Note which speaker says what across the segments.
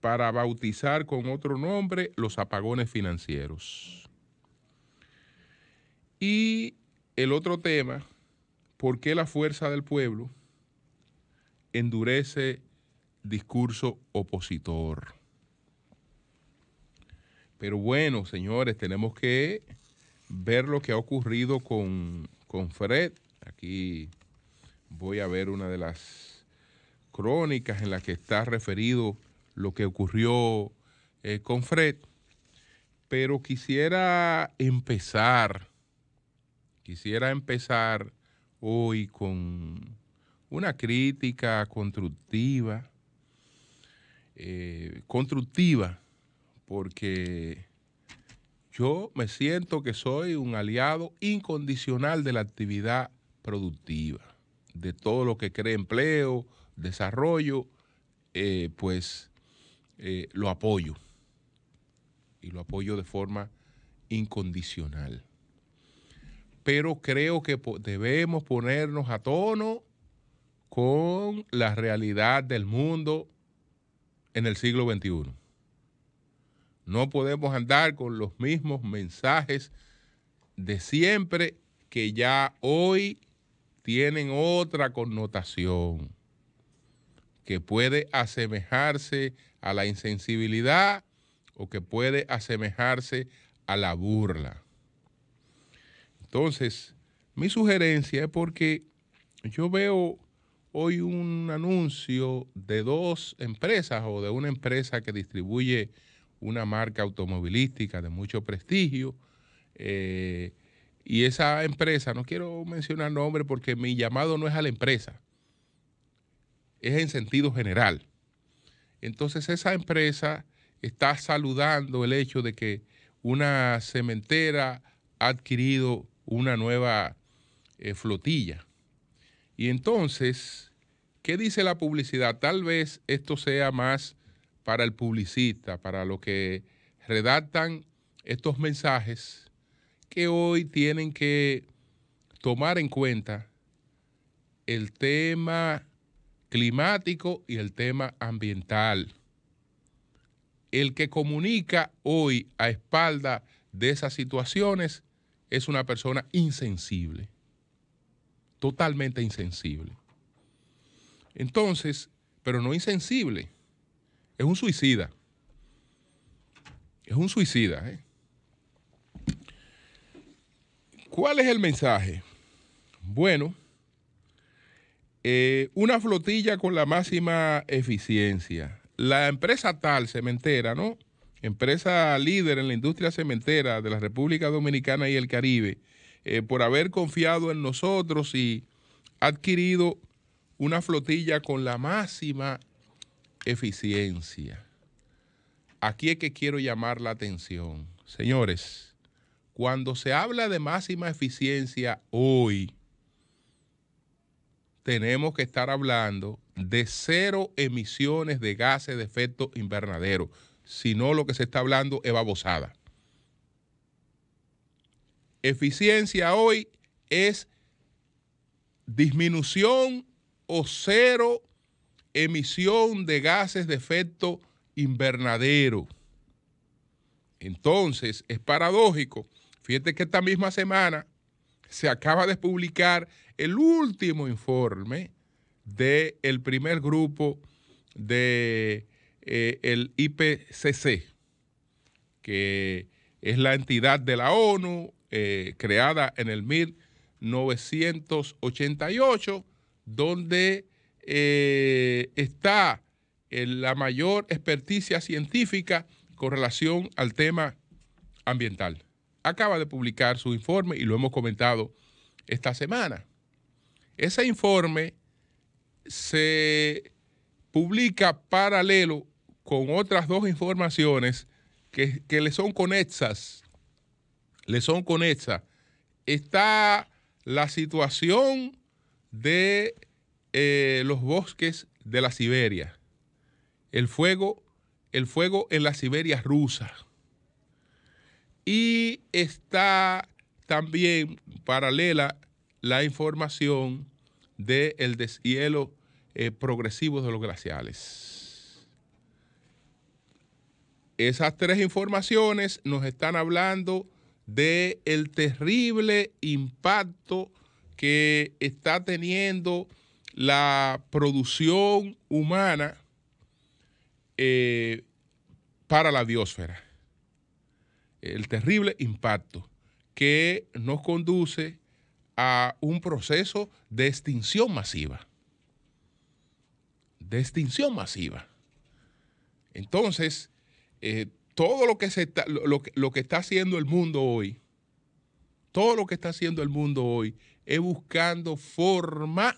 Speaker 1: para bautizar con otro nombre los apagones financieros. Y el otro tema, ¿por qué la fuerza del pueblo endurece discurso opositor? Pero bueno, señores, tenemos que ver lo que ha ocurrido con, Fred. Aquí voy a ver una de las crónicas en las que está referido lo que ocurrió eh, con Fred, pero quisiera empezar, quisiera empezar hoy con una crítica constructiva, eh, constructiva, porque yo me siento que soy un aliado incondicional de la actividad productiva, de todo lo que cree empleo, desarrollo, eh, pues eh, lo apoyo. Y lo apoyo de forma incondicional. Pero creo que debemos ponernos a tono con la realidad del mundo en el siglo XXI. No podemos andar con los mismos mensajes de siempre que ya hoy tienen otra connotación que puede asemejarse a la insensibilidad o que puede asemejarse a la burla. Entonces, mi sugerencia es porque yo veo hoy un anuncio de dos empresas o de una empresa que distribuye una marca automovilística de mucho prestigio. Eh, y esa empresa, no quiero mencionar nombre porque mi llamado no es a la empresa, es en sentido general. Entonces esa empresa está saludando el hecho de que una cementera ha adquirido una nueva eh, flotilla. Y entonces, ¿qué dice la publicidad? Tal vez esto sea más para el publicista, para los que redactan estos mensajes que hoy tienen que tomar en cuenta el tema climático y el tema ambiental. El que comunica hoy a espalda de esas situaciones es una persona insensible, totalmente insensible. Entonces, pero no insensible, es un suicida. Es un suicida. ¿eh? ¿Cuál es el mensaje? Bueno, eh, una flotilla con la máxima eficiencia. La empresa tal cementera, ¿no? Empresa líder en la industria cementera de la República Dominicana y el Caribe, eh, por haber confiado en nosotros y adquirido una flotilla con la máxima eficiencia. Aquí es que quiero llamar la atención. Señores, cuando se habla de máxima eficiencia hoy, tenemos que estar hablando de cero emisiones de gases de efecto invernadero, si no lo que se está hablando es babosada. Eficiencia hoy es disminución o cero emisión de gases de efecto invernadero. Entonces, es paradójico. Fíjate que esta misma semana se acaba de publicar el último informe del primer grupo de eh, IPCC, que es la entidad de la ONU eh, creada en el 1988, donde eh, está la mayor experticia científica con relación al tema ambiental. Acaba de publicar su informe y lo hemos comentado esta semana. Ese informe se publica paralelo con otras dos informaciones que, le son conexas. Le son conexas. Está la situación de eh, los bosques de la Siberia. El fuego, el fuego en la Siberia rusa. Y está también paralela la información del el deshielo eh, progresivo de los glaciales. Esas tres informaciones nos están hablando del el terrible impacto que está teniendo la producción humana eh, para la biosfera. El terrible impacto que nos conduce a un proceso de extinción masiva. De extinción masiva. Entonces, eh, todo lo que, se lo que está haciendo el mundo hoy, todo lo que está haciendo el mundo hoy es buscando forma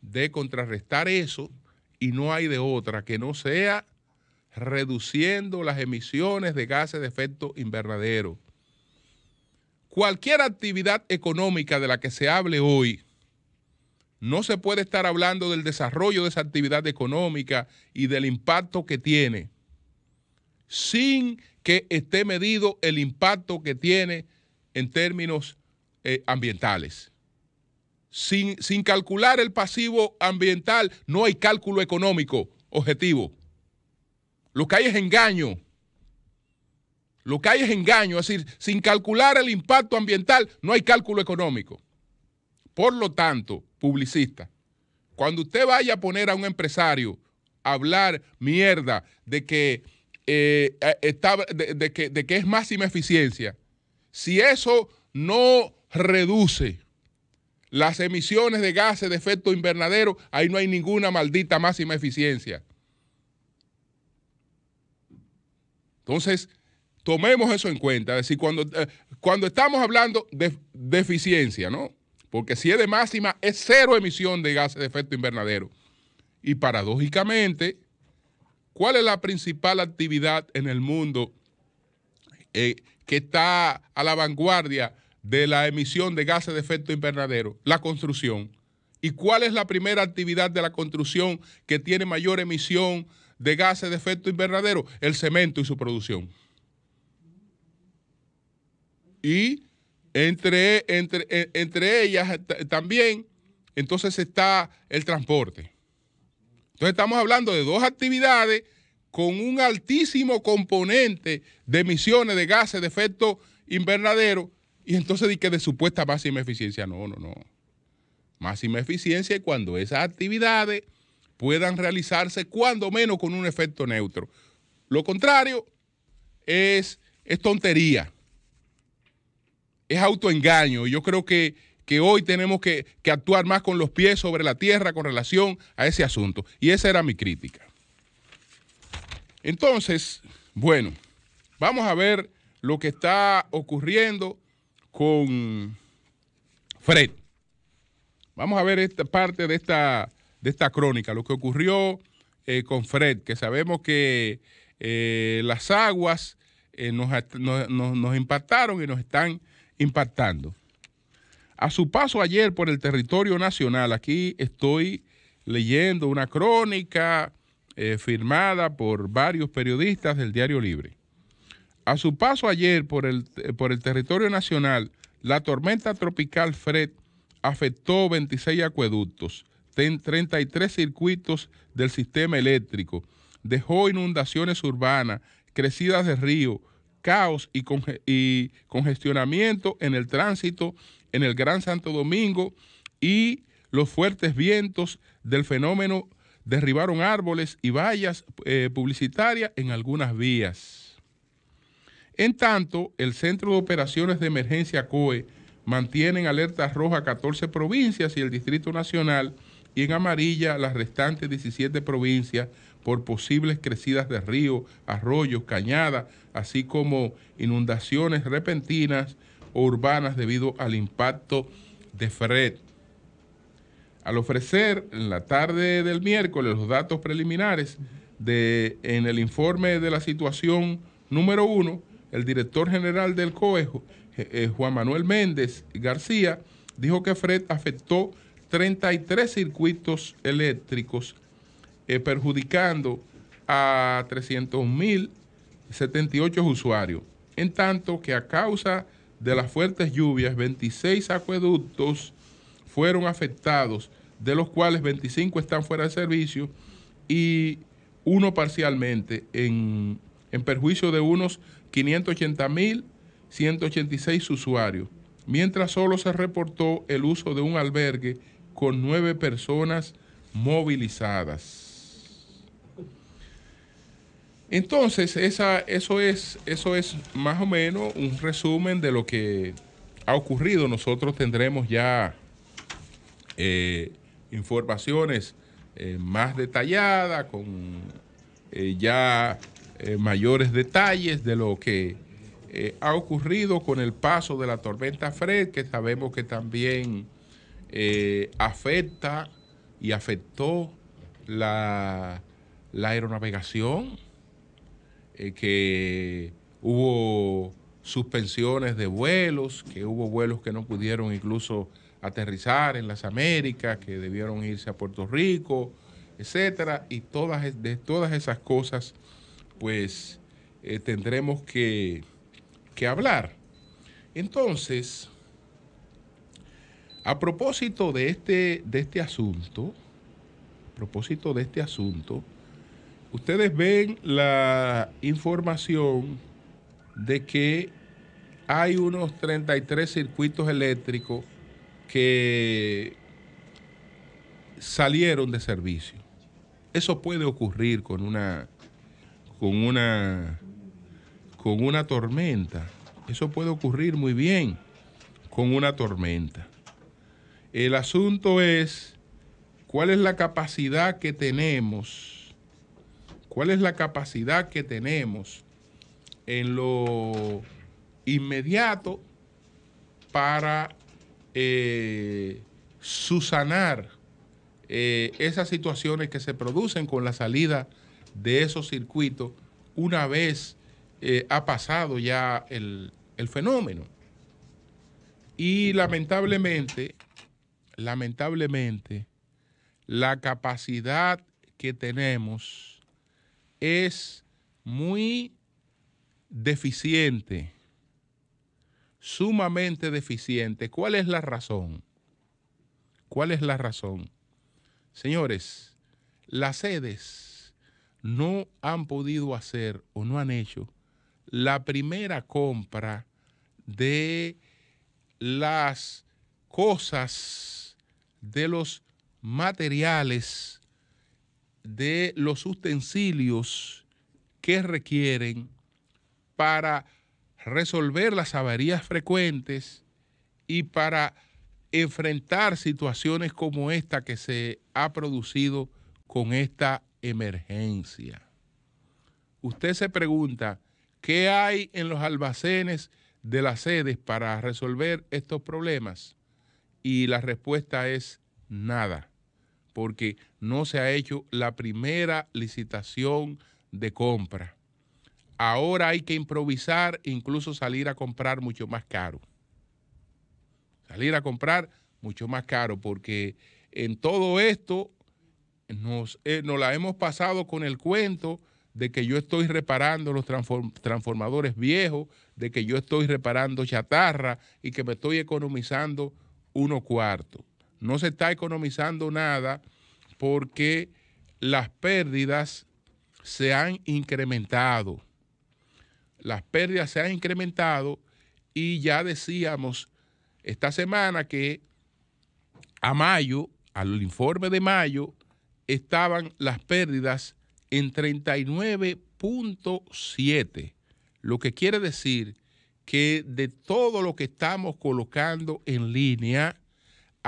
Speaker 1: de contrarrestar eso y no hay de otra que no sea reduciendo las emisiones de gases de efecto invernadero cualquier actividad económica de la que se hable hoy, no se puede estar hablando del desarrollo de esa actividad económica y del impacto que tiene sin que esté medido el impacto que tiene en términos eh, ambientales. Sin, sin calcular el pasivo ambiental, no hay cálculo económico objetivo. Lo que hay es engaño. Lo que hay es engaño, es decir, sin calcular el impacto ambiental no hay cálculo económico. Por lo tanto, publicista, cuando usted vaya a poner a un empresario a hablar mierda de que, eh, eh, está, de, que, es máxima eficiencia, si eso no reduce las emisiones de gases de efecto invernadero, ahí no hay ninguna maldita máxima eficiencia. Entonces, tomemos eso en cuenta. Es decir, cuando, eh, cuando estamos hablando de, eficiencia, ¿no? Porque si es de máxima, es cero emisión de gases de efecto invernadero. Y paradójicamente, ¿cuál es la principal actividad en el mundo eh, que está a la vanguardia de la emisión de gases de efecto invernadero? La construcción. ¿Y cuál es la primera actividad de la construcción que tiene mayor emisión de gases de efecto invernadero? El cemento y su producción y entre, entre, e, entre ellas también, entonces está el transporte. Entonces estamos hablando de dos actividades con un altísimo componente de emisiones de gases de efecto invernadero y entonces di que de supuesta máxima eficiencia. No, no, no. Máxima eficiencia es cuando esas actividades puedan realizarse cuando menos con un efecto neutro. Lo contrario es, es tontería es autoengaño. Yo creo que, hoy tenemos que, actuar más con los pies sobre la tierra con relación a ese asunto. Y esa era mi crítica. Entonces, bueno, vamos a ver lo que está ocurriendo con Fred. Vamos a ver esta parte de esta, de esta crónica, lo que ocurrió eh, con Fred, que sabemos que eh, las aguas eh, nos, nos, nos impactaron y nos están impactando. A su paso ayer por el territorio nacional, aquí estoy leyendo una crónica eh, firmada por varios periodistas del Diario Libre. A su paso ayer por el, eh, por el territorio nacional, la tormenta tropical Fred afectó 26 acueductos, 33 circuitos del sistema eléctrico, dejó inundaciones urbanas, crecidas de río, caos y, congestionamiento en el tránsito en el Gran Santo Domingo y los fuertes vientos del fenómeno derribaron árboles y vallas eh, publicitarias en algunas vías. En tanto, el Centro de Operaciones de Emergencia COE mantiene en alerta roja 14 provincias y el Distrito Nacional y en amarilla las restantes 17 provincias por posibles crecidas de río, arroyos, cañadas, así como inundaciones repentinas o urbanas debido al impacto de Fred. Al ofrecer en la tarde del miércoles los datos preliminares de, en el informe de la situación número uno, el director general del COE, eh, Juan Manuel Méndez García, dijo que Fred afectó 33 circuitos eléctricos eh, perjudicando a 300.078 usuarios. En tanto que a causa de las fuertes lluvias, 26 acueductos fueron afectados, de los cuales 25 están fuera de servicio y uno parcialmente, en, en perjuicio de unos 580.186 usuarios, mientras solo se reportó el uso de un albergue con nueve personas movilizadas. Entonces, eso, es, eso es más o menos un resumen de lo que ha ocurrido. Nosotros tendremos ya eh, informaciones eh, más detalladas, con eh, ya mayores detalles de lo que ha ocurrido con el paso de la tormenta Fred, que sabemos que también afecta y afectó la, la aeronavegación eh, que hubo suspensiones de vuelos, que hubo vuelos que no pudieron incluso aterrizar en las Américas, que debieron irse a Puerto Rico, etcétera, y todas, de todas esas cosas, pues eh, tendremos que, hablar. Entonces, a propósito de este, de este asunto, a propósito de este asunto, Ustedes ven la información de que hay unos 33 circuitos eléctricos que salieron de servicio. Eso puede ocurrir con una con una con una tormenta. Eso puede ocurrir muy bien con una tormenta. El asunto es cuál es la capacidad que tenemos cuál es la capacidad que tenemos en lo inmediato para eh, susanar eh, esas situaciones que se producen con la salida de esos circuitos una vez eh, ha pasado ya el, el fenómeno. Y lamentablemente, lamentablemente, la capacidad que tenemos es muy deficiente, sumamente deficiente. ¿Cuál es la razón? ¿Cuál es la razón? Señores, las sedes no han podido hacer o no han hecho la primera compra de las cosas, de los materiales de los utensilios que requieren para resolver las averías frecuentes y para enfrentar situaciones como esta que se ha producido con esta emergencia. Usted se pregunta, ¿qué hay en los almacenes de las sedes para resolver estos problemas? Y la respuesta es nada porque no se ha hecho la primera licitación de compra. Ahora hay que improvisar, incluso salir a comprar mucho más caro. Salir a comprar mucho más caro, porque en todo esto nos, eh, nos la hemos pasado con el cuento de que yo estoy reparando los transformadores viejos, de que yo estoy reparando chatarra y que me estoy economizando uno cuarto no se está economizando nada porque las pérdidas se han incrementado. Las pérdidas se han incrementado y ya decíamos esta semana que a mayo, al informe de mayo, estaban las pérdidas en 39.7, lo que quiere decir que de todo lo que estamos colocando en línea,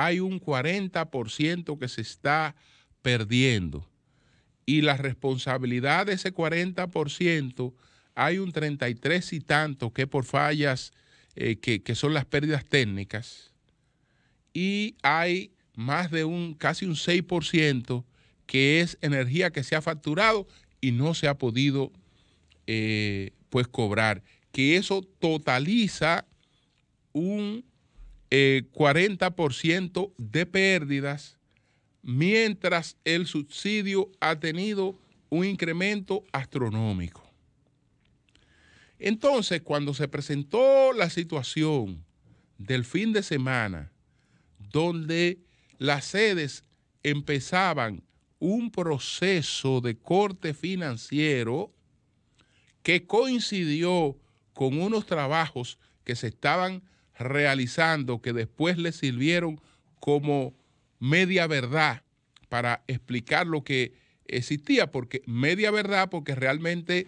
Speaker 1: hay un 40% que se está perdiendo. Y la responsabilidad de ese 40%, hay un 33 y tanto que por fallas, eh, que, son las pérdidas técnicas. Y hay más de un, casi un 6% que es energía que se ha facturado y no se ha podido eh, pues cobrar. Que eso totaliza un 40% eh, de pérdidas, mientras el subsidio ha tenido un incremento astronómico. Entonces, cuando se presentó la situación del fin de semana, donde las sedes empezaban un proceso de corte financiero que coincidió con unos trabajos que se estaban realizando que después le sirvieron como media verdad para explicar lo que existía, porque media verdad, porque realmente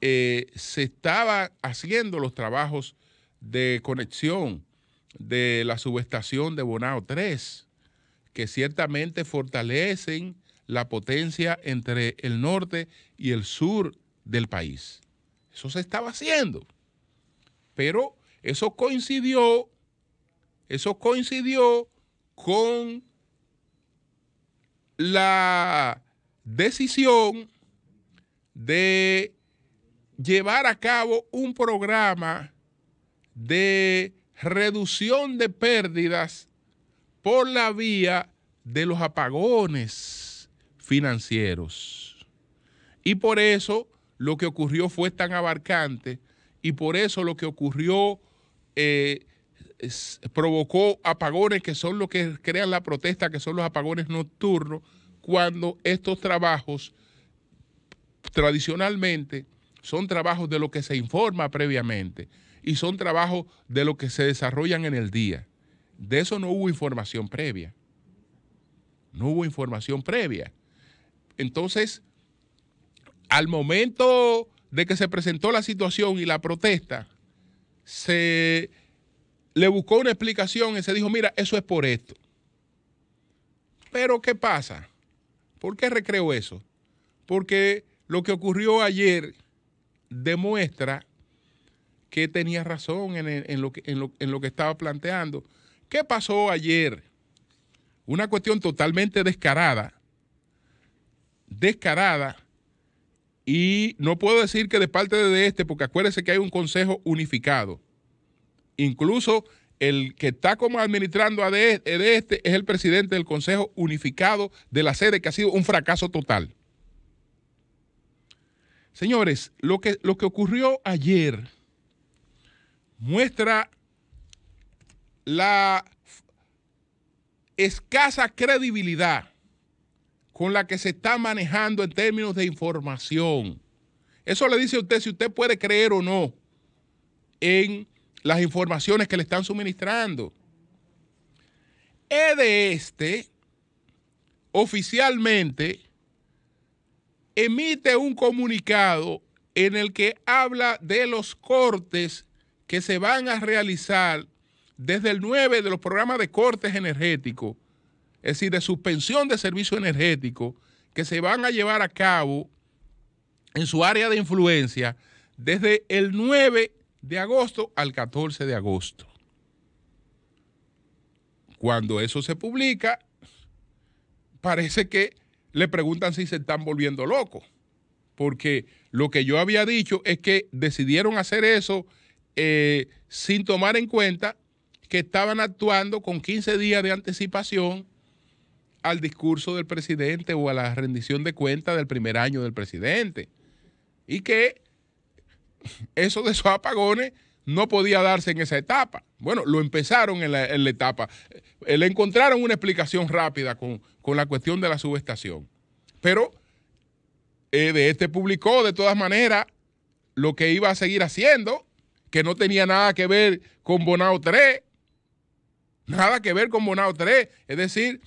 Speaker 1: eh, se estaba haciendo los trabajos de conexión de la subestación de Bonao 3, que ciertamente fortalecen la potencia entre el norte y el sur del país. Eso se estaba haciendo, pero eso coincidió, eso coincidió con la decisión de llevar a cabo un programa de reducción de pérdidas por la vía de los apagones financieros. Y por eso lo que ocurrió fue tan abarcante y por eso lo que ocurrió eh, provocó apagones que son los que crean la protesta, que son los apagones nocturnos, cuando estos trabajos tradicionalmente son trabajos de lo que se informa previamente y son trabajos de lo que se desarrollan en el día. De eso no hubo información previa. No hubo información previa. Entonces, al momento de que se presentó la situación y la protesta, se le buscó una explicación y se dijo, mira, eso es por esto. Pero ¿qué pasa? ¿Por qué recreo eso? Porque lo que ocurrió ayer demuestra que tenía razón en, lo en, lo, en lo que estaba planteando. ¿Qué pasó ayer? Una cuestión totalmente descarada, descarada, y no puedo decir que de parte de este, porque acuérdense que hay un consejo unificado. Incluso el que está como administrando a e de este es el presidente del Consejo Unificado de la sede, que ha sido un fracaso total. Señores, lo que, lo que ocurrió ayer muestra la escasa credibilidad con la que se está manejando en términos de información. Eso le dice a usted si usted puede creer o no en las informaciones que le están suministrando. E de este oficialmente emite un comunicado en el que habla de los cortes que se van a realizar desde el 9 de los programas de cortes energéticos es decir, de suspensión de servicio energético que se van a llevar a cabo en su área de influencia desde el 9 de agosto al 14 de agosto. Cuando eso se publica, parece que le preguntan si se están volviendo locos, porque lo que yo había dicho es que decidieron hacer eso eh, sin tomar en cuenta que estaban actuando con 15 días de anticipación al discurso del presidente o a la rendición de cuentas del primer año del presidente. Y que eso de esos apagones no podía darse en esa etapa. Bueno, lo empezaron en la, etapa. Eh, le encontraron una explicación rápida con, la cuestión de la subestación. Pero eh, de este publicó de todas maneras lo que iba a seguir haciendo, que no tenía nada que ver con Bonao 3, nada que ver con Bonao 3, es decir,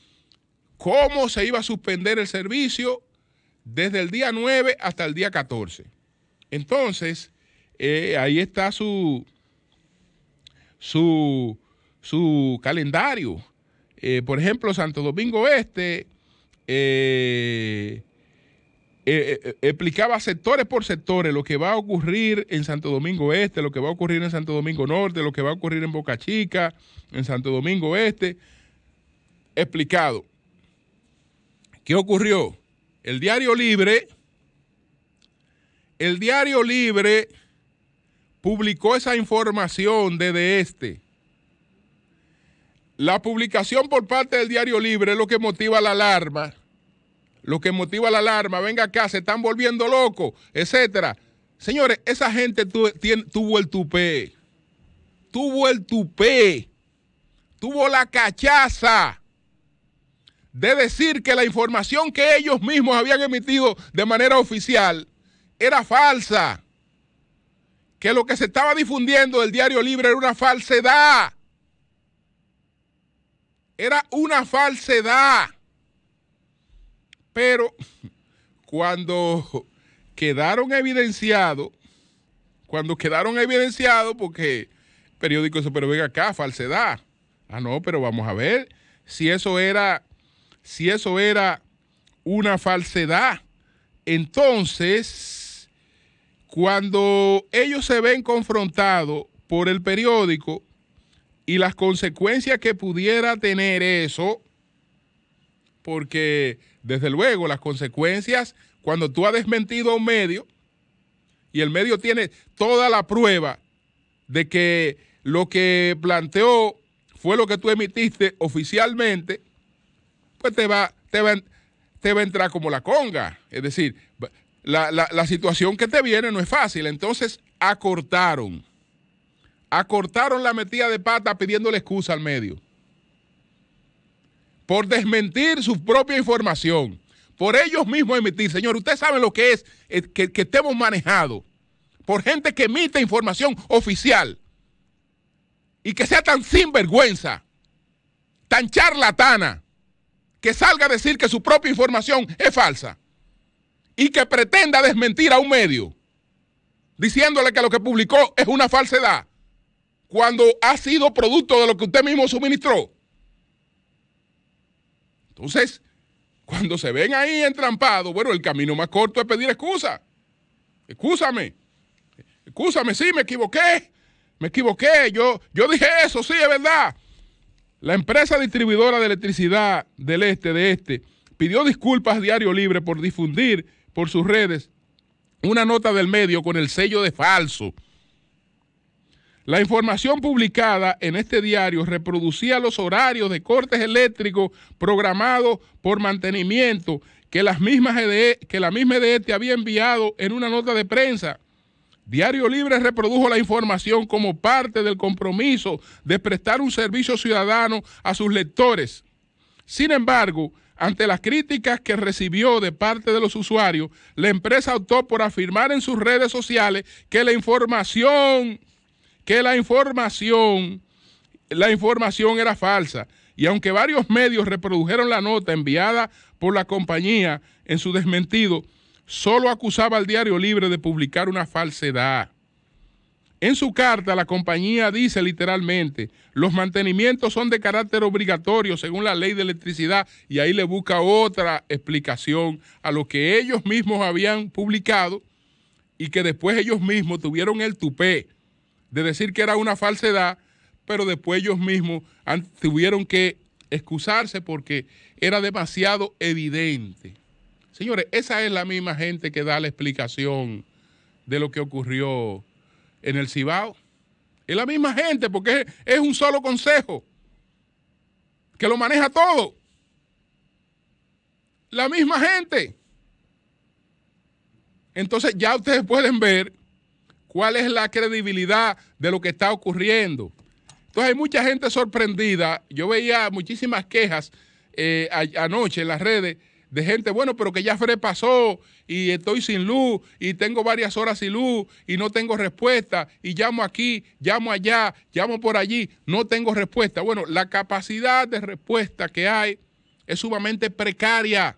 Speaker 1: cómo se iba a suspender el servicio desde el día 9 hasta el día 14. Entonces, eh, ahí está su, su, calendario. Eh, por ejemplo, Santo Domingo Este eh, explicaba sectores por sectores lo que va a ocurrir en Santo Domingo Este, lo que va a ocurrir en Santo Domingo Norte, lo que va a ocurrir en Boca Chica, en Santo Domingo Este. Explicado. ¿Qué ocurrió? El diario Libre, el diario Libre publicó esa información desde este. La publicación por parte del diario Libre es lo que motiva la alarma. Lo que motiva la alarma, venga acá, se están volviendo locos, etcétera. Señores, esa gente tuvo el tupé. Tuvo el tupé. Tuvo la cachaza de decir que la información que ellos mismos habían emitido de manera oficial era falsa, que lo que se estaba difundiendo del diario libre era una falsedad, era una falsedad. Pero cuando quedaron evidenciados, cuando quedaron evidenciados, porque el periódico dice, pero venga acá, falsedad. Ah, no, pero vamos a ver si eso era si eso era una falsedad. Entonces, cuando ellos se ven confrontados por el periódico y las consecuencias que pudiera tener eso, porque desde luego las consecuencias, cuando tú has desmentido a un medio y el medio tiene toda la prueba de que lo que planteó fue lo que tú emitiste oficialmente, pues te va, te a entrar como la conga. Es decir, la, situación que te viene no es fácil. Entonces acortaron. Acortaron la metida de pata pidiéndole excusa al medio. Por desmentir su propia información. Por ellos mismos emitir. Señor, usted sabe lo que es eh, que, que estemos manejados por gente que emite información oficial y que sea tan sinvergüenza, tan charlatana que salga a decir que su propia información es falsa y que pretenda desmentir a un medio diciéndole que lo que publicó es una falsedad cuando ha sido producto de lo que usted mismo suministró. Entonces, cuando se ven ahí entrampados, bueno, el camino más corto es pedir excusa. Excúsame. Excúsame, sí, me equivoqué. Me equivoqué. Yo, yo dije eso, sí, es verdad. La empresa distribuidora de electricidad del este de este pidió disculpas a Diario Libre por difundir por sus redes una nota del medio con el sello de falso. La información publicada en este diario reproducía los horarios de cortes eléctricos programados por mantenimiento que, las mismas EDE, e, que la misma EDE e había enviado en una nota de prensa. Diario Libre reprodujo la información como parte del compromiso de prestar un servicio ciudadano a sus lectores. Sin embargo, ante las críticas que recibió de parte de los usuarios, la empresa optó por afirmar en sus redes sociales que la información, que la información, la información era falsa. Y aunque varios medios reprodujeron la nota enviada por la compañía en su desmentido, solo acusaba al diario Libre de publicar una falsedad. En su carta, la compañía dice literalmente, los mantenimientos son de carácter obligatorio según la ley de electricidad y ahí le busca otra explicación a lo que ellos mismos habían publicado y que después ellos mismos tuvieron el tupé de decir que era una falsedad, pero después ellos mismos tuvieron que excusarse porque era demasiado evidente. Señores, esa es la misma gente que da la explicación de lo que ocurrió en el Cibao. Es la misma gente porque es un solo consejo que lo maneja todo. La misma gente. Entonces ya ustedes pueden ver cuál es la credibilidad de lo que está ocurriendo. Entonces hay mucha gente sorprendida. Yo veía muchísimas quejas eh, anoche en las redes de gente, bueno, pero que ya pasó y estoy sin luz y tengo varias horas sin luz y no tengo respuesta y llamo aquí, llamo allá, llamo por allí, no tengo respuesta. Bueno, la capacidad de respuesta que hay es sumamente precaria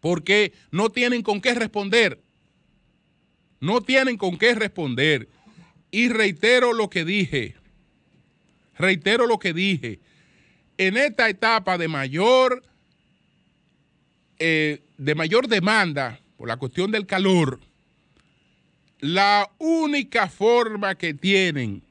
Speaker 1: porque no tienen con qué responder. No tienen con qué responder. Y reitero lo que dije, reitero lo que dije, en esta etapa de mayor eh, de mayor demanda por la cuestión del calor, la única forma que tienen,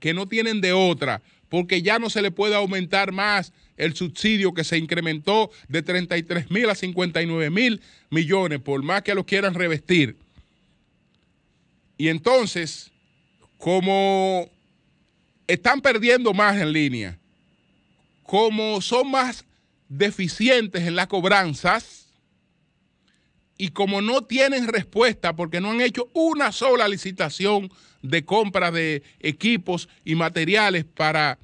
Speaker 1: que no tienen de otra, porque ya no se le puede aumentar más el subsidio que se incrementó de 33 mil a 59 mil millones, por más que lo quieran revestir. Y entonces, como están perdiendo más en línea, como son más deficientes en las cobranzas y como no tienen respuesta porque no han hecho una sola licitación de compra de equipos y materiales para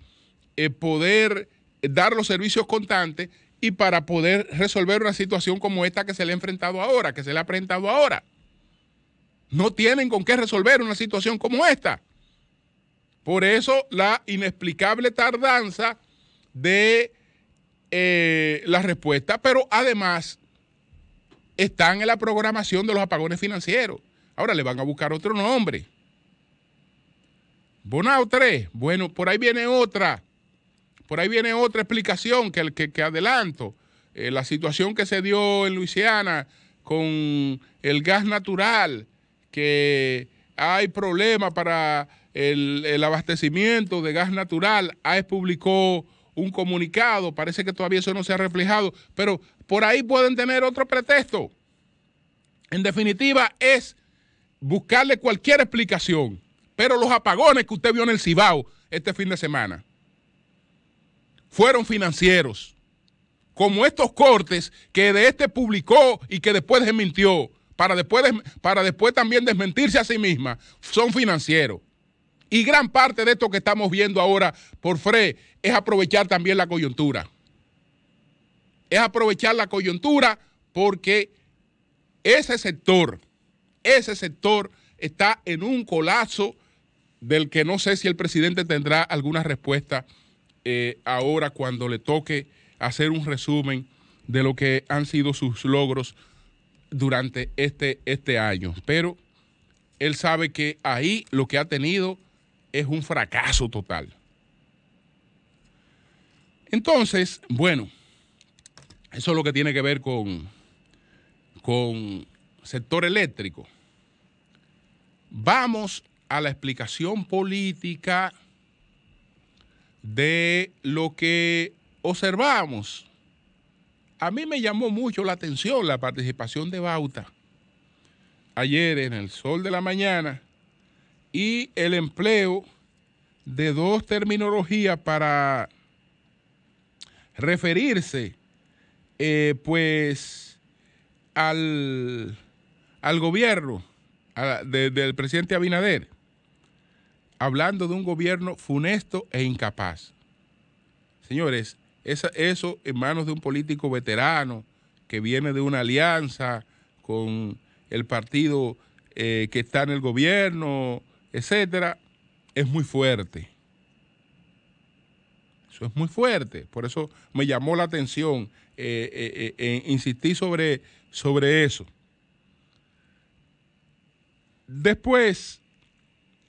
Speaker 1: eh, poder dar los servicios constantes y para poder resolver una situación como esta que se le ha enfrentado ahora, que se le ha presentado ahora. No tienen con qué resolver una situación como esta. Por eso la inexplicable tardanza de eh, la respuesta, pero además están en la programación de los apagones financieros. Ahora le van a buscar otro nombre. Bonao 3. Bueno, por ahí viene otra. Por ahí viene otra explicación que, que adelanto. Eh, la situación que se dio en Luisiana con el gas natural, que hay problemas para el, el, abastecimiento de gas natural. AES ah, publicó un comunicado, parece que todavía eso no se ha reflejado, pero por ahí pueden tener otro pretexto. En definitiva, es buscarle cualquier explicación, pero los apagones que usted vio en el Cibao este fin de semana fueron financieros, como estos cortes que de este publicó y que después desmintió, para después, para después también desmentirse a sí misma, son financieros. Y gran parte de esto que estamos viendo ahora por FRE es aprovechar también la coyuntura. Es aprovechar la coyuntura porque ese sector, ese sector está en un colapso del que no sé si el presidente tendrá alguna respuesta eh, ahora cuando le toque hacer un resumen de lo que han sido sus logros durante este, este año. Pero él sabe que ahí lo que ha tenido es un fracaso total. Entonces, bueno, eso es lo que tiene que ver con, con sector eléctrico. Vamos a la explicación política de lo que observamos. A mí me llamó mucho la atención la participación de Bauta ayer en el sol de la mañana y el empleo de dos terminologías para referirse eh, pues al, gobierno del presidente Abinader, hablando de un gobierno funesto e incapaz. Señores, eso en manos de un político veterano que viene de una alianza con el partido eh, que está en el gobierno, etcétera, es muy fuerte. Eso es muy fuerte. Por eso me llamó la atención. Eh, eh, eh insistí sobre, sobre eso. Después,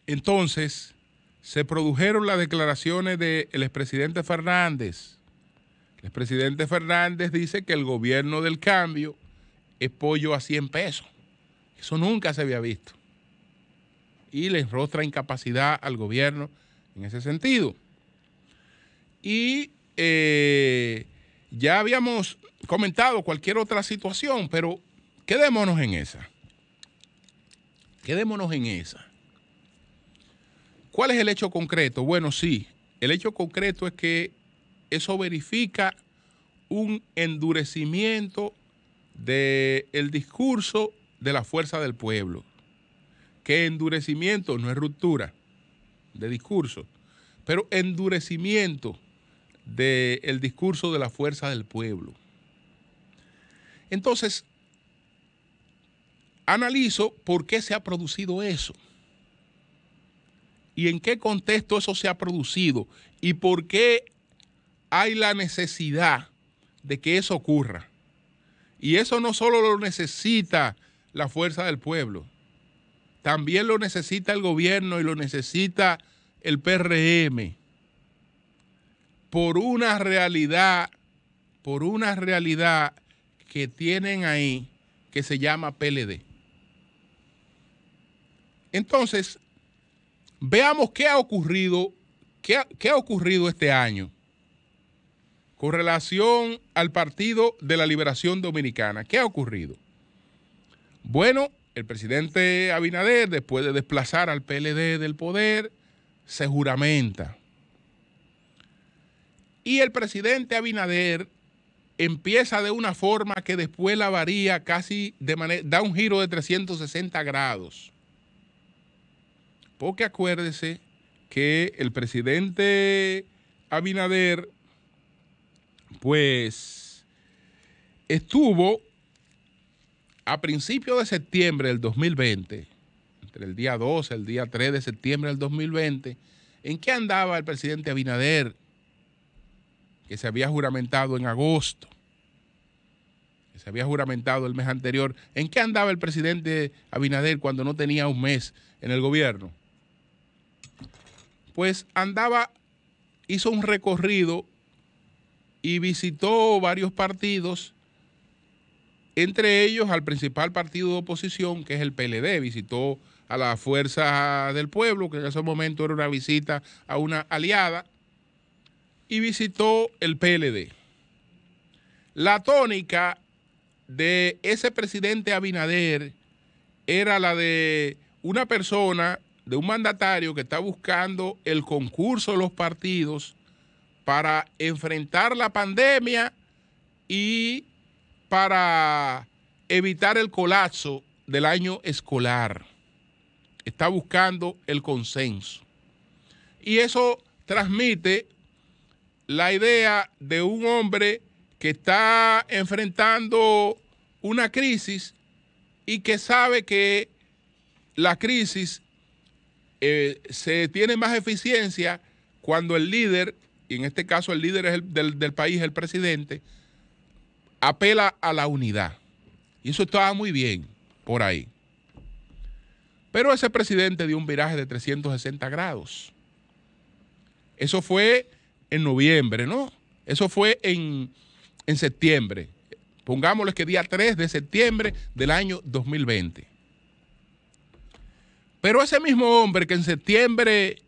Speaker 1: entonces, se produjeron las declaraciones del expresidente Fernández. El expresidente Fernández dice que el gobierno del cambio es pollo a 100 pesos. Eso nunca se había visto y le rostra incapacidad al gobierno en ese sentido. Y eh, ya habíamos comentado cualquier otra situación, pero quedémonos en esa. Quedémonos en esa. ¿Cuál es el hecho concreto? Bueno, sí, el hecho concreto es que eso verifica un endurecimiento del el discurso de la fuerza del pueblo que endurecimiento no es ruptura de discurso, pero endurecimiento del discurso de la fuerza del pueblo. Entonces, analizo por qué se ha producido eso y en qué contexto eso se ha producido y por qué hay la necesidad de que eso ocurra. Y eso no solo lo necesita la fuerza del pueblo, también lo necesita el gobierno y lo necesita el PRM por una realidad, por una realidad que tienen ahí que se llama PLD. Entonces, veamos qué ha ocurrido, qué qué ha ocurrido este año con relación al Partido de la Liberación Dominicana. ¿Qué ha ocurrido? Bueno, el presidente Abinader, después de desplazar al PLD del poder, se juramenta. Y el presidente Abinader empieza de una forma que después la varía casi de manera, da un giro de 360 grados. Porque acuérdese que el presidente Abinader, pues, estuvo a principios de septiembre del 2020, entre el día 12 y el día 3 de septiembre del 2020, ¿en qué andaba el presidente Abinader, que se había juramentado en agosto? Que se había juramentado el mes anterior. ¿En qué andaba el presidente Abinader cuando no tenía un mes en el gobierno? Pues andaba, hizo un recorrido y visitó varios partidos entre ellos al principal partido de oposición, que es el PLD. Visitó a la Fuerza del Pueblo, que en ese momento era una visita a una aliada, y visitó el PLD. La tónica de ese presidente Abinader era la de una persona, de un mandatario que está buscando el concurso de los partidos para enfrentar la pandemia y para evitar el colapso del año escolar. Está buscando el consenso. Y eso transmite la idea de un hombre que está enfrentando una crisis y que sabe que la crisis eh, se tiene más eficiencia cuando el líder, y en este caso el líder es del, del país, el presidente, apela a la unidad. Y eso estaba muy bien por ahí. Pero ese presidente dio un viraje de 360 grados. Eso fue en noviembre, ¿no? Eso fue en, septiembre. Pongámosle que día 3 de septiembre del año 2020. Pero ese mismo hombre que en septiembre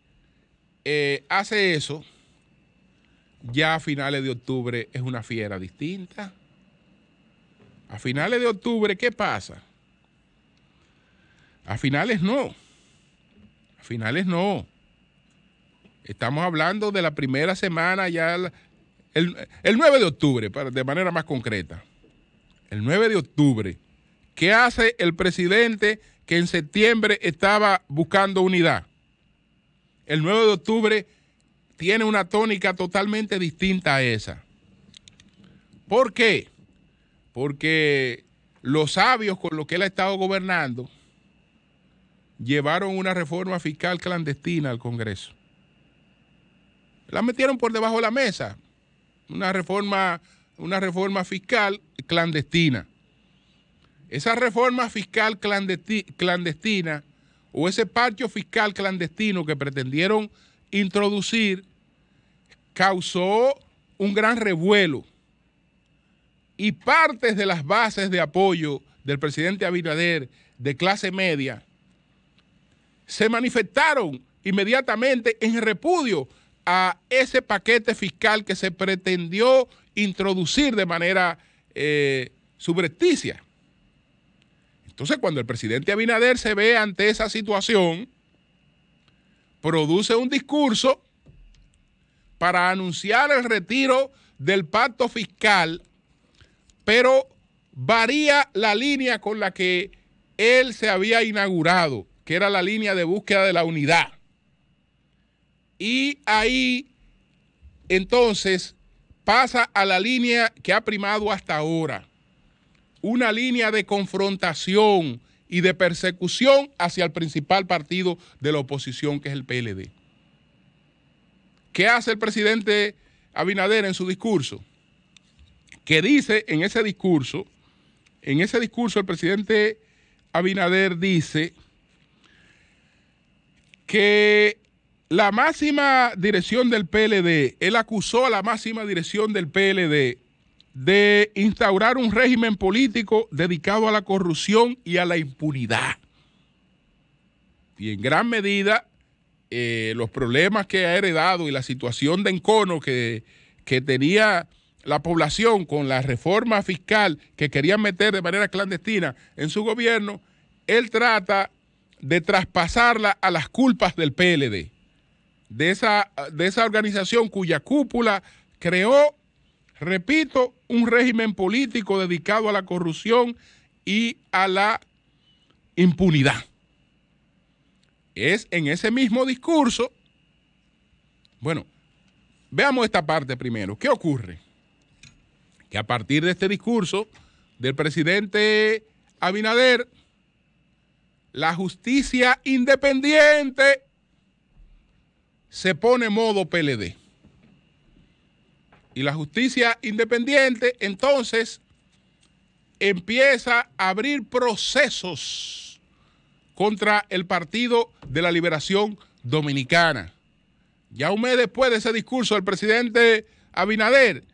Speaker 1: eh, hace eso, ya a finales de octubre es una fiera distinta. A finales de octubre, ¿qué pasa? A finales no. A finales no. Estamos hablando de la primera semana, ya el, 9 de octubre, de manera más concreta. El 9 de octubre. ¿Qué hace el presidente que en septiembre estaba buscando unidad? El 9 de octubre tiene una tónica totalmente distinta a esa. ¿Por qué? porque los sabios con los que él ha estado gobernando llevaron una reforma fiscal clandestina al Congreso. La metieron por debajo de la mesa, una reforma, una reforma fiscal clandestina. Esa reforma fiscal clandestina o ese parcho fiscal clandestino que pretendieron introducir causó un gran revuelo y partes de las bases de apoyo del presidente Abinader de clase media se manifestaron inmediatamente en repudio a ese paquete fiscal que se pretendió introducir de manera eh, subrepticia. Entonces, cuando el presidente Abinader se ve ante esa situación, produce un discurso para anunciar el retiro del pacto fiscal pero varía la línea con la que él se había inaugurado, que era la línea de búsqueda de la unidad. Y ahí, entonces, pasa a la línea que ha primado hasta ahora, una línea de confrontación y de persecución hacia el principal partido de la oposición, que es el PLD. ¿Qué hace el presidente Abinader en su discurso? que dice en ese discurso, en ese discurso el presidente Abinader dice que la máxima dirección del PLD, él acusó a la máxima dirección del PLD de instaurar un régimen político dedicado a la corrupción y a la impunidad. Y en gran medida, eh, los problemas que ha heredado y la situación de encono que, que tenía la población con la reforma fiscal que querían meter de manera clandestina en su gobierno, él trata de traspasarla a las culpas del PLD, de esa, de esa organización cuya cúpula creó, repito, un régimen político dedicado a la corrupción y a la impunidad. Es en ese mismo discurso, bueno, veamos esta parte primero, ¿qué ocurre? que a partir de este discurso del presidente Abinader, la justicia independiente se pone modo PLD. Y la justicia independiente entonces empieza a abrir procesos contra el Partido de la Liberación Dominicana. Ya un mes después de ese discurso del presidente Abinader,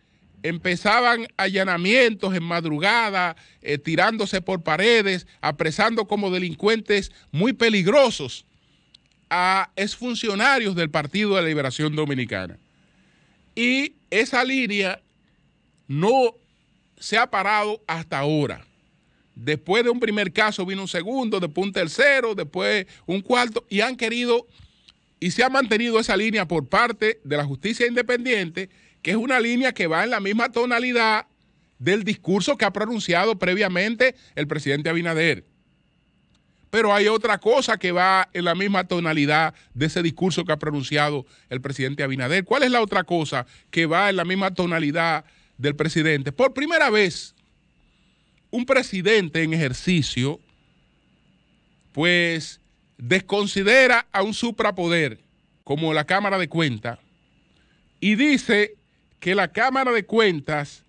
Speaker 1: empezaban allanamientos en madrugada, eh, tirándose por paredes, apresando como delincuentes muy peligrosos a exfuncionarios del Partido de la Liberación Dominicana. Y esa línea no se ha parado hasta ahora. Después de un primer caso vino un segundo, después un tercero, después un cuarto, y han querido y se ha mantenido esa línea por parte de la justicia independiente que es una línea que va en la misma tonalidad del discurso que ha pronunciado previamente el presidente Abinader. Pero hay otra cosa que va en la misma tonalidad de ese discurso que ha pronunciado el presidente Abinader. ¿Cuál es la otra cosa que va en la misma tonalidad del presidente? Por primera vez, un presidente en ejercicio, pues desconsidera a un suprapoder como la Cámara de Cuentas y dice que la Cámara de Cuentas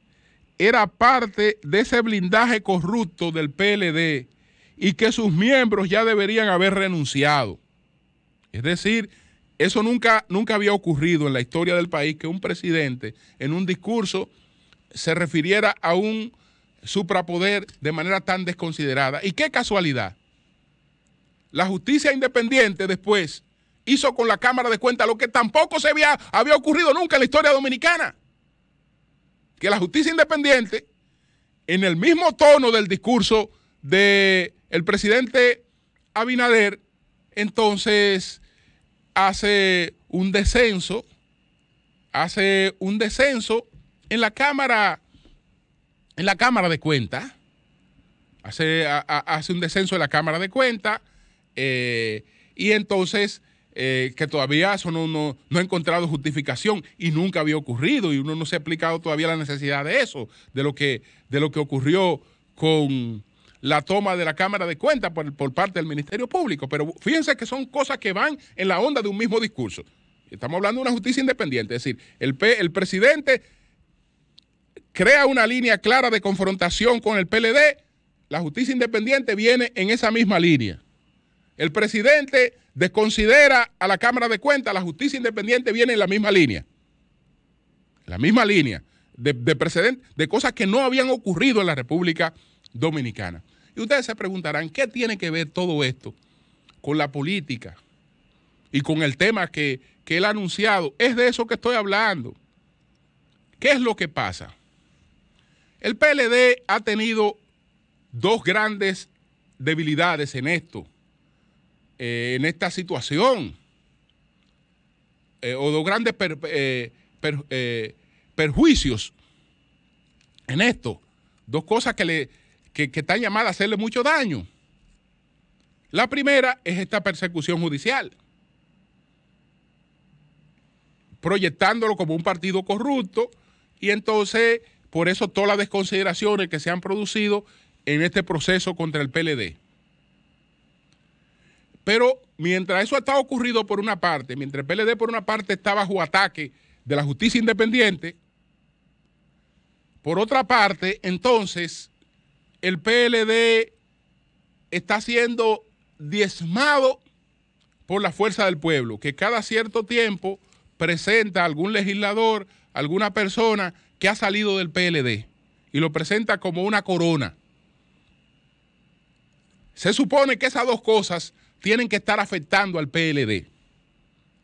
Speaker 1: era parte de ese blindaje corrupto del PLD y que sus miembros ya deberían haber renunciado. Es decir, eso nunca, nunca había ocurrido en la historia del país que un presidente en un discurso se refiriera a un suprapoder de manera tan desconsiderada. ¿Y qué casualidad? La justicia independiente después hizo con la Cámara de Cuentas lo que tampoco se había, había ocurrido nunca en la historia dominicana. Que la justicia independiente, en el mismo tono del discurso del el presidente Abinader, entonces hace un descenso, hace un descenso en la Cámara, en la Cámara de Cuentas, hace, hace un descenso en la Cámara de Cuentas, eh, y entonces eh, que todavía eso no, no, ha encontrado justificación y nunca había ocurrido y uno no se ha explicado todavía la necesidad de eso, de lo que, de lo que ocurrió con la toma de la Cámara de Cuentas por, parte del Ministerio Público. Pero fíjense que son cosas que van en la onda de un mismo discurso. Estamos hablando de una justicia independiente, es decir, el, el presidente crea una línea clara de confrontación con el PLD, la justicia independiente viene en esa misma línea. El presidente desconsidera a la Cámara de Cuentas, la justicia independiente viene en la misma línea. la misma línea de, precedentes, de cosas que no habían ocurrido en la República Dominicana. Y ustedes se preguntarán, ¿qué tiene que ver todo esto con la política y con el tema que él ha anunciado? Es de eso que estoy hablando. ¿Qué es lo que pasa? El PLD ha tenido dos grandes debilidades en esto eh, en esta situación eh, o dos grandes eh, perjuicios en esto. Dos cosas que, le, que están llamadas a hacerle mucho daño. La primera es esta persecución judicial, proyectándolo como un partido corrupto y entonces por eso todas las desconsideraciones que se han producido en este proceso contra el PLD. Pero mientras eso está ocurrido por una parte, mientras el PLD por una parte está bajo ataque de la justicia independiente, por otra parte, entonces, el PLD está siendo diezmado por la fuerza del pueblo, que cada cierto tiempo presenta algún legislador, alguna persona que ha salido del PLD y lo presenta como una corona. Se supone que esas dos cosas tienen que estar afectando al PLD.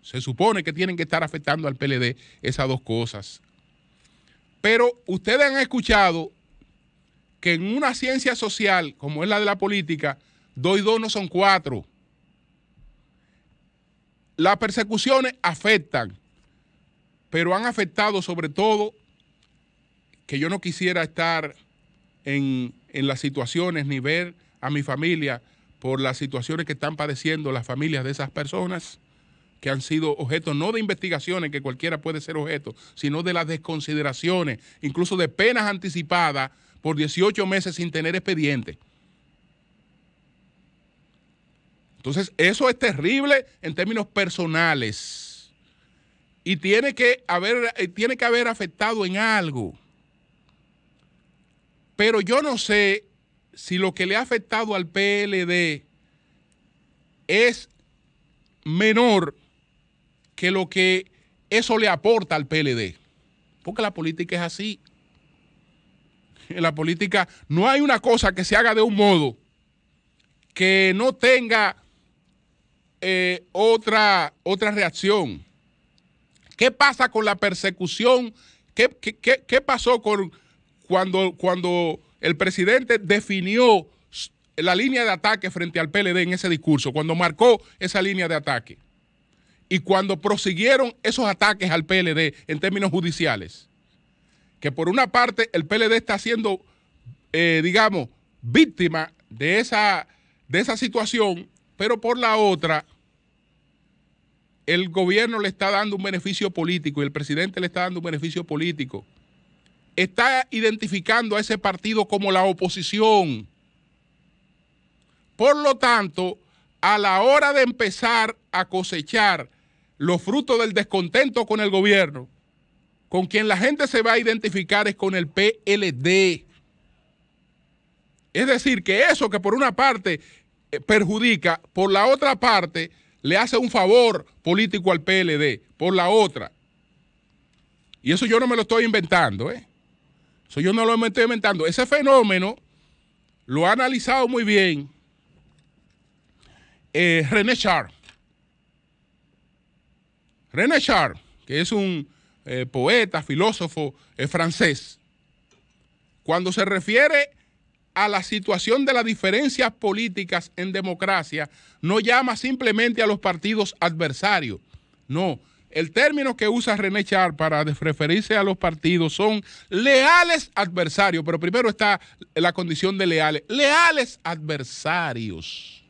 Speaker 1: Se supone que tienen que estar afectando al PLD esas dos cosas. Pero ustedes han escuchado que en una ciencia social como es la de la política, dos y dos no son cuatro. Las persecuciones afectan, pero han afectado sobre todo que yo no quisiera estar en, en las situaciones ni ver a mi familia por las situaciones que están padeciendo las familias de esas personas que han sido objeto no de investigaciones, que cualquiera puede ser objeto, sino de las desconsideraciones, incluso de penas anticipadas por 18 meses sin tener expediente. Entonces, eso es terrible en términos personales. Y tiene que haber, eh, tiene que haber afectado en algo. Pero yo no sé si lo que le ha afectado al PLD es menor que lo que eso le aporta al PLD. Porque la política es así. En la política no hay una cosa que se haga de un modo que no tenga eh, otra, otra reacción. ¿Qué pasa con la persecución? ¿Qué, pasó con, cuando, cuando el presidente definió la línea de ataque frente al PLD en ese discurso, cuando marcó esa línea de ataque y cuando prosiguieron esos ataques al PLD en términos judiciales, que por una parte el PLD está siendo, eh, digamos, víctima de esa, de esa situación, pero por la otra, el gobierno le está dando un beneficio político y el presidente le está dando un beneficio político está identificando a ese partido como la oposición. Por lo tanto, a la hora de empezar a cosechar los frutos del descontento con el gobierno, con quien la gente se va a identificar es con el PLD. Es decir, que eso que por una parte eh, perjudica, por la otra parte le hace un favor político al PLD, por la otra. Y eso yo no me lo estoy inventando, ¿eh? yo no lo estoy inventando. Ese fenómeno lo ha analizado muy bien eh, René Char. René Char, que es un eh, poeta, filósofo francés, cuando se refiere a la situación de las diferencias políticas en democracia, no llama simplemente a los partidos adversarios, no, el término que usa René Char para referirse a los partidos son leales adversarios, pero primero está la condición de leales. Leales adversarios.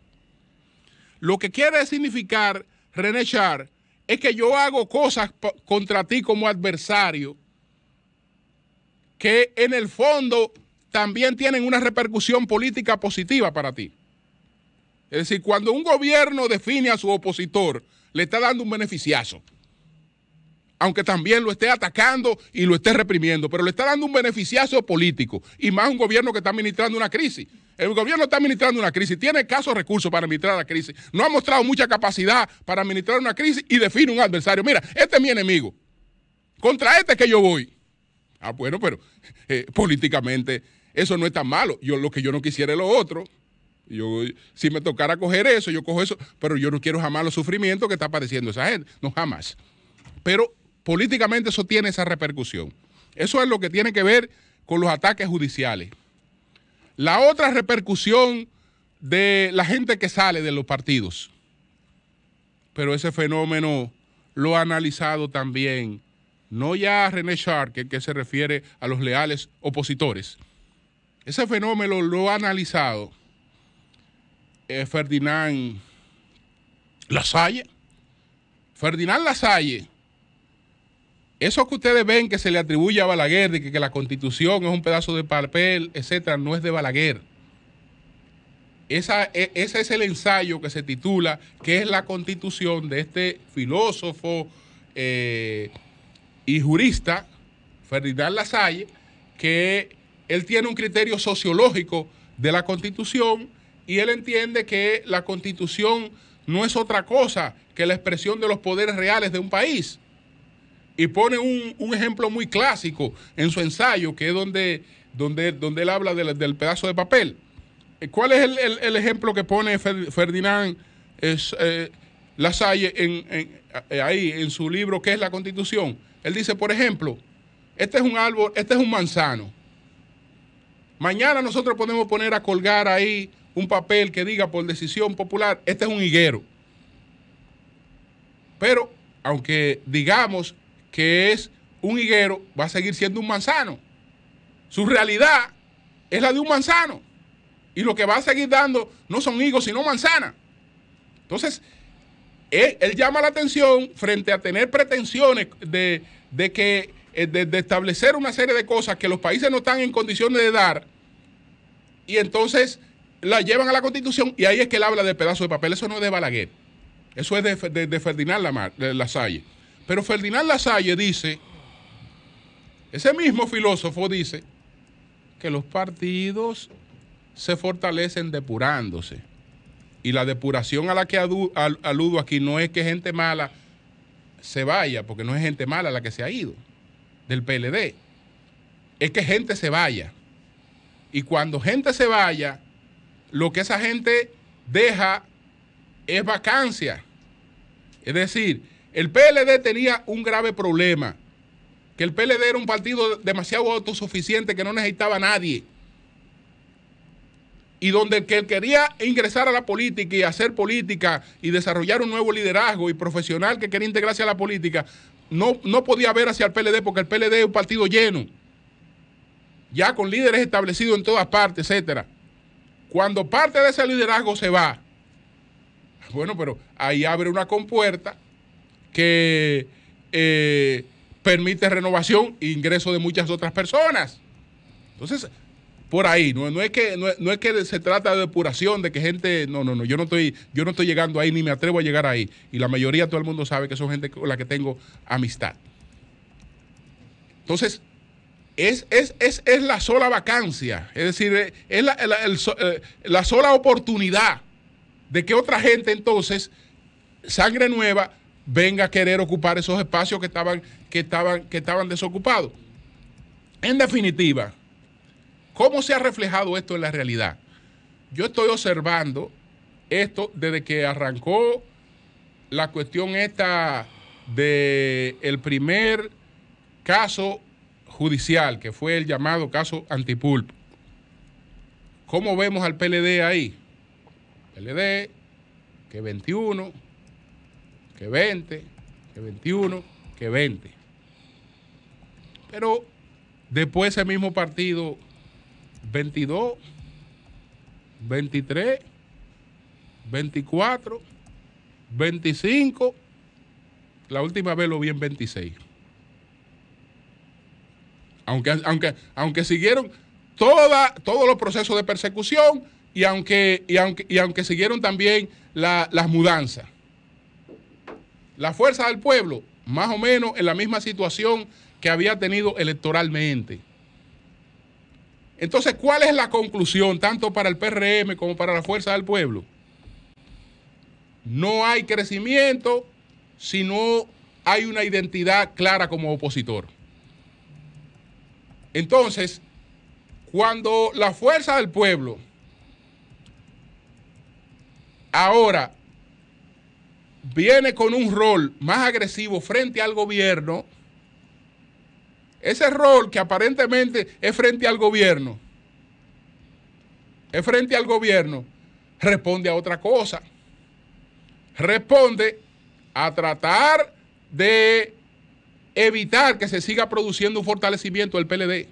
Speaker 1: Lo que quiere significar René Char es que yo hago cosas contra ti como adversario que en el fondo también tienen una repercusión política positiva para ti. Es decir, cuando un gobierno define a su opositor, le está dando un beneficiazo aunque también lo esté atacando y lo esté reprimiendo, pero le está dando un beneficiazo político y más un gobierno que está administrando una crisis. El gobierno está administrando una crisis, tiene escasos recursos para administrar la crisis, no ha mostrado mucha capacidad para administrar una crisis y define un adversario. Mira, este es mi enemigo, contra este que yo voy. Ah, bueno, pero eh, políticamente eso no es tan malo. Yo lo que yo no quisiera es lo otro. Yo, si me tocara coger eso, yo cojo eso, pero yo no quiero jamás los sufrimientos que está padeciendo esa gente, no jamás. Pero políticamente eso tiene esa repercusión. Eso es lo que tiene que ver con los ataques judiciales. La otra repercusión de la gente que sale de los partidos. Pero ese fenómeno lo ha analizado también, no ya René Sharker, que se refiere a los leales opositores. Ese fenómeno lo ha analizado eh, Ferdinand Lasalle. Ferdinand Lasalle eso que ustedes ven que se le atribuye a Balaguer, de que, la constitución es un pedazo de papel, etcétera, no es de Balaguer. E, ese es el ensayo que se titula ¿Qué es la constitución de este filósofo eh, y jurista, Ferdinand Lasalle, que él tiene un criterio sociológico de la constitución y él entiende que la constitución no es otra cosa que la expresión de los poderes reales de un país y pone un, ejemplo muy clásico en su ensayo, que es donde, donde, donde él habla del pedazo de papel. Eh, ¿Cuál es el, ejemplo que pone Ferdinand es, eh, Lasalle eh, ahí en su libro, que es la Constitución? Él dice, por ejemplo, este es un árbol, este es un manzano. Mañana nosotros podemos poner a colgar ahí un papel que diga por decisión popular, este es un higuero. Pero aunque digamos que es un higuero, va a seguir siendo un manzano. Su realidad es la de un manzano. Y lo que va a seguir dando no son higos, sino manzanas. Entonces, él, llama la atención frente a tener pretensiones de, que, eh, de, establecer una serie de cosas que los países no están en condiciones de dar. Y entonces la llevan a la constitución y ahí es que él habla de pedazo de papel. Eso no es de Balaguer. Eso es de, de, Ferdinand Lamar, de la pero Ferdinand Lasalle dice, ese mismo filósofo dice, que los partidos se fortalecen depurándose. Y la depuración a la que aludo aquí no es que gente mala se vaya, porque no es gente mala la que se ha ido del PLD. Es que gente se vaya. Y cuando gente se vaya, lo que esa gente deja es vacancia. Es decir, el PLD tenía un grave problema, que el PLD era un partido demasiado autosuficiente que no necesitaba a nadie. Y donde el que quería ingresar a la política y hacer política y desarrollar un nuevo liderazgo y profesional que quería integrarse a la política, no, no podía ver hacia el PLD porque el PLD es un partido lleno, ya con líderes establecidos en todas partes, etcétera. Cuando parte de ese liderazgo se va, bueno, pero ahí abre una compuerta que eh, permite renovación e ingreso de muchas otras personas. Entonces, por ahí, no, es que, no, es que se trata de depuración, de que gente, no, no, no, yo no, estoy, yo no estoy llegando ahí, ni me atrevo a llegar ahí. Y la mayoría, todo el mundo sabe que son gente con la que tengo amistad. Entonces, es, es, la sola vacancia, es decir, eh, es la, eh, la, sola oportunidad de que otra gente entonces, sangre nueva, venga a querer ocupar esos espacios que estaban, que estaban, que estaban desocupados. En definitiva, ¿cómo se ha reflejado esto en la realidad? Yo estoy observando esto desde que arrancó la cuestión esta del el primer caso judicial, que fue el llamado caso antipulpo. ¿Cómo vemos al PLD ahí? PLD, que 21, que 20, que 21, que 20. Pero después ese mismo partido, 22, 23, 24, 25, la última vez lo vi en 26. Aunque, aunque, aunque siguieron todos los procesos de persecución y aunque, y aunque, aunque siguieron también las mudanzas. La fuerza del pueblo, más o menos en la misma situación que había tenido electoralmente. Entonces, ¿cuál es la conclusión tanto para el PRM como para la fuerza del pueblo? No hay crecimiento si no hay una identidad clara como opositor. Entonces, cuando la fuerza del pueblo ahora viene con un rol más agresivo frente al gobierno, ese rol que aparentemente es frente al gobierno, es frente al gobierno, responde a otra cosa. Responde a tratar de evitar que se siga produciendo un fortalecimiento del PLD.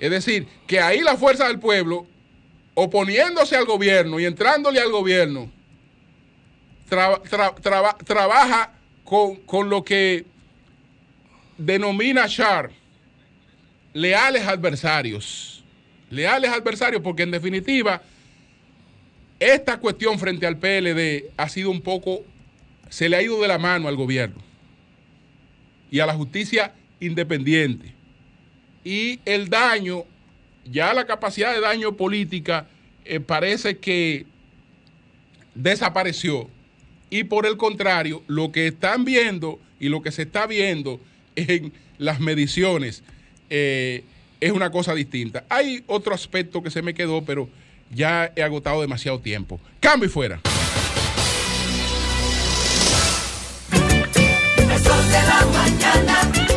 Speaker 1: Es decir, que ahí la fuerza del pueblo, oponiéndose al gobierno y entrándole al gobierno, trabaja con, lo que denomina Char leales adversarios. Leales adversarios, porque en definitiva, esta cuestión frente al PLD ha sido un poco, se le ha ido de la mano al gobierno y a la justicia independiente. Y el daño, ya la capacidad de daño política eh, parece que desapareció y por el contrario, lo que están viendo y lo que se está viendo en las mediciones eh, es una cosa distinta. Hay otro aspecto que se me quedó, pero ya he agotado demasiado tiempo. Cambio y fuera. de la mañana.